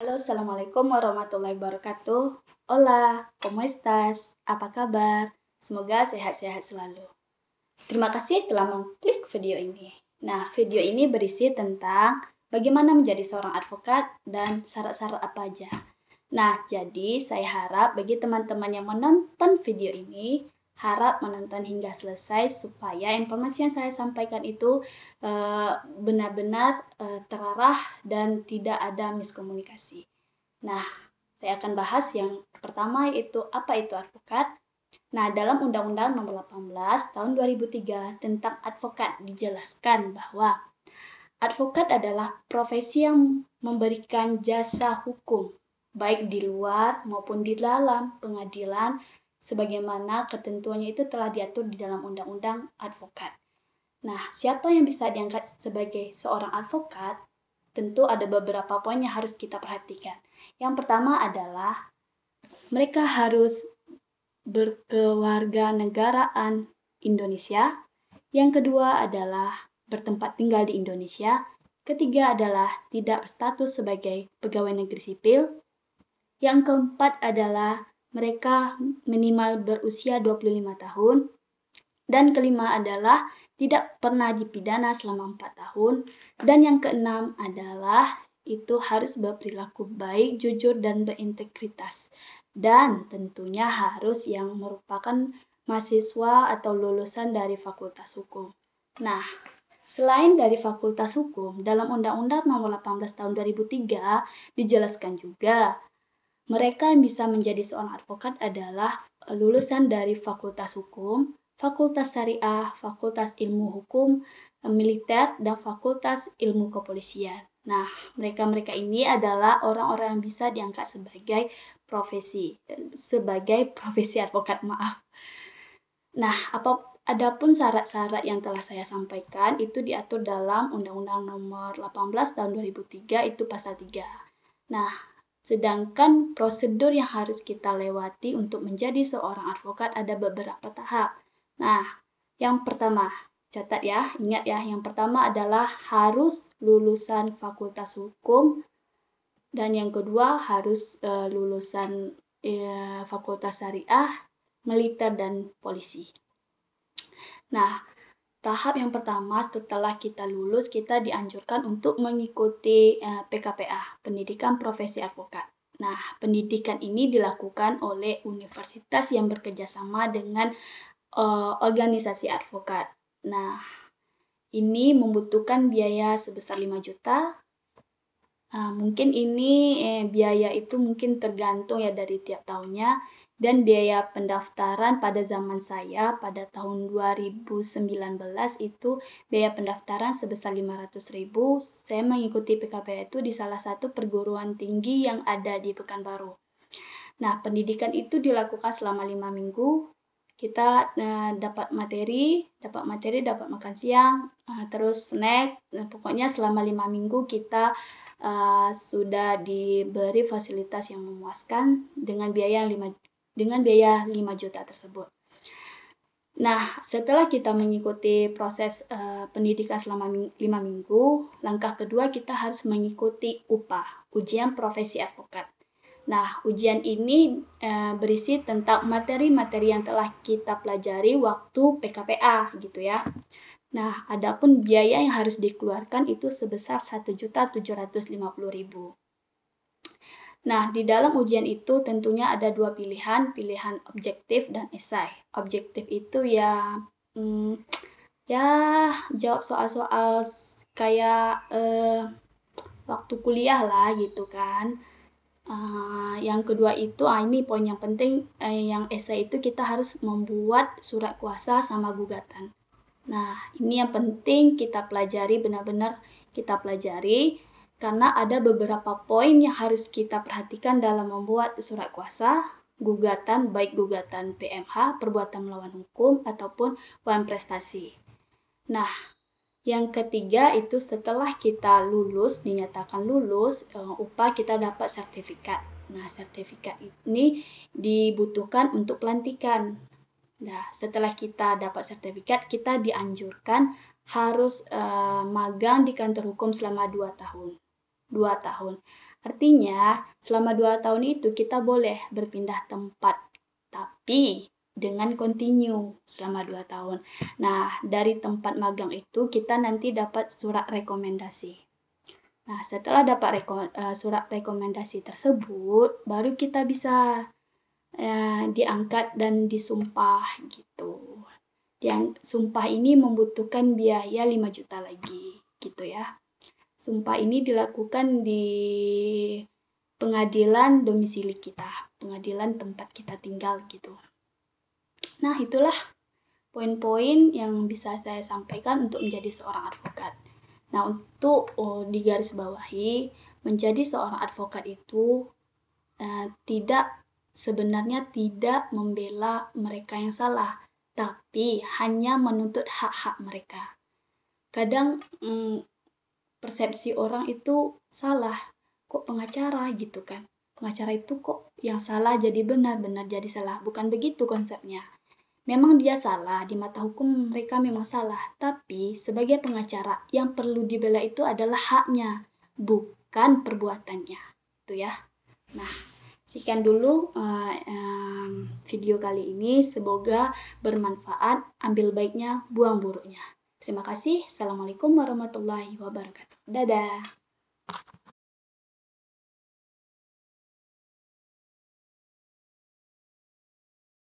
Halo, Assalamualaikum warahmatullahi wabarakatuh. Hola, como estás? Apa kabar? Semoga sehat-sehat selalu. Terima kasih telah mengklik video ini. Nah, video ini berisi tentang bagaimana menjadi seorang advokat dan syarat-syarat apa aja. Nah, jadi saya harap bagi teman-teman yang menonton video ini Harap menonton hingga selesai supaya informasi yang saya sampaikan itu eh, benar-benar eh, terarah dan tidak ada miskomunikasi. Nah, saya akan bahas yang pertama itu apa itu advokat. Nah, dalam Undang-Undang Nomor 18 Tahun 2003 tentang advokat dijelaskan bahwa advokat adalah profesi yang memberikan jasa hukum baik di luar maupun di dalam pengadilan sebagaimana ketentuannya itu telah diatur di dalam Undang-Undang Advokat. Nah, siapa yang bisa diangkat sebagai seorang advokat? Tentu ada beberapa poin yang harus kita perhatikan. Yang pertama adalah mereka harus negaraan Indonesia. Yang kedua adalah bertempat tinggal di Indonesia. Ketiga adalah tidak berstatus sebagai pegawai negeri sipil. Yang keempat adalah mereka minimal berusia 25 tahun. Dan kelima adalah tidak pernah dipidana selama 4 tahun. Dan yang keenam adalah itu harus berperilaku baik, jujur, dan berintegritas. Dan tentunya harus yang merupakan mahasiswa atau lulusan dari Fakultas Hukum. Nah, selain dari Fakultas Hukum, dalam Undang-Undang Nomor 18 Tahun 2003 dijelaskan juga mereka yang bisa menjadi seorang advokat adalah lulusan dari Fakultas Hukum, Fakultas Syariah, Fakultas Ilmu Hukum, Militer, dan Fakultas Ilmu Kepolisian. Nah, mereka-mereka ini adalah orang-orang yang bisa diangkat sebagai profesi, sebagai profesi advokat, maaf. Nah, apa adapun syarat-syarat yang telah saya sampaikan itu diatur dalam Undang-Undang Nomor 18 Tahun 2003 itu pasal 3. Nah, Sedangkan prosedur yang harus kita lewati untuk menjadi seorang advokat ada beberapa tahap. Nah, yang pertama, catat ya, ingat ya, yang pertama adalah harus lulusan fakultas hukum dan yang kedua harus e, lulusan e, fakultas syariah, militer dan polisi. Nah, Tahap yang pertama setelah kita lulus kita dianjurkan untuk mengikuti eh, PKPA, Pendidikan Profesi Advokat. Nah, pendidikan ini dilakukan oleh universitas yang bekerjasama dengan eh, organisasi advokat. Nah, ini membutuhkan biaya sebesar 5 juta. Ah, mungkin ini eh, biaya itu mungkin tergantung ya dari tiap tahunnya dan biaya pendaftaran pada zaman saya pada tahun 2019 itu biaya pendaftaran sebesar 500.000. Saya mengikuti PKP itu di salah satu perguruan tinggi yang ada di Pekanbaru. Nah, pendidikan itu dilakukan selama lima minggu. Kita eh, dapat materi, dapat materi, dapat makan siang, eh, terus snack. Nah, pokoknya selama lima minggu kita uh, sudah diberi fasilitas yang memuaskan dengan biaya yang dengan biaya 5 juta tersebut. Nah, setelah kita mengikuti proses uh, pendidikan selama ming 5 minggu, langkah kedua kita harus mengikuti UPA, ujian profesi advokat. Nah, ujian ini uh, berisi tentang materi-materi yang telah kita pelajari waktu PKPA gitu ya. Nah, adapun biaya yang harus dikeluarkan itu sebesar 1750000 Nah, di dalam ujian itu tentunya ada dua pilihan, pilihan objektif dan esai. Objektif itu ya hmm, ya jawab soal-soal kayak eh, waktu kuliah lah gitu kan. Uh, yang kedua itu, ah ini poin yang penting, eh, yang esai itu kita harus membuat surat kuasa sama gugatan. Nah, ini yang penting kita pelajari benar-benar kita pelajari karena ada beberapa poin yang harus kita perhatikan dalam membuat surat kuasa, gugatan, baik gugatan PMH, perbuatan melawan hukum, ataupun poin prestasi. Nah, yang ketiga itu setelah kita lulus, dinyatakan lulus, eh, upah kita dapat sertifikat. Nah, sertifikat ini dibutuhkan untuk pelantikan. Nah, setelah kita dapat sertifikat, kita dianjurkan harus uh, magang di kantor hukum selama 2 tahun. 2 tahun. Artinya, selama 2 tahun itu kita boleh berpindah tempat, tapi dengan kontinu selama 2 tahun. Nah, dari tempat magang itu kita nanti dapat surat rekomendasi. Nah, setelah dapat reko eh, surat rekomendasi tersebut, baru kita bisa eh, diangkat dan disumpah gitu. Yang sumpah ini membutuhkan biaya 5 juta lagi gitu ya. Sumpah ini dilakukan di pengadilan domisili kita, pengadilan tempat kita tinggal gitu. Nah, itulah poin-poin yang bisa saya sampaikan untuk menjadi seorang advokat. Nah, untuk oh, digarisbawahi, menjadi seorang advokat itu eh, tidak sebenarnya tidak membela mereka yang salah, tapi hanya menuntut hak-hak mereka. Kadang mm, persepsi orang itu salah kok pengacara gitu kan pengacara itu kok yang salah jadi benar-benar jadi salah bukan begitu konsepnya memang dia salah di mata hukum mereka memang salah tapi sebagai pengacara yang perlu dibela itu adalah haknya bukan perbuatannya itu ya nah sekian dulu uh, um, video kali ini semoga bermanfaat ambil baiknya buang buruknya Terima kasih. Assalamualaikum warahmatullahi wabarakatuh. Dadah.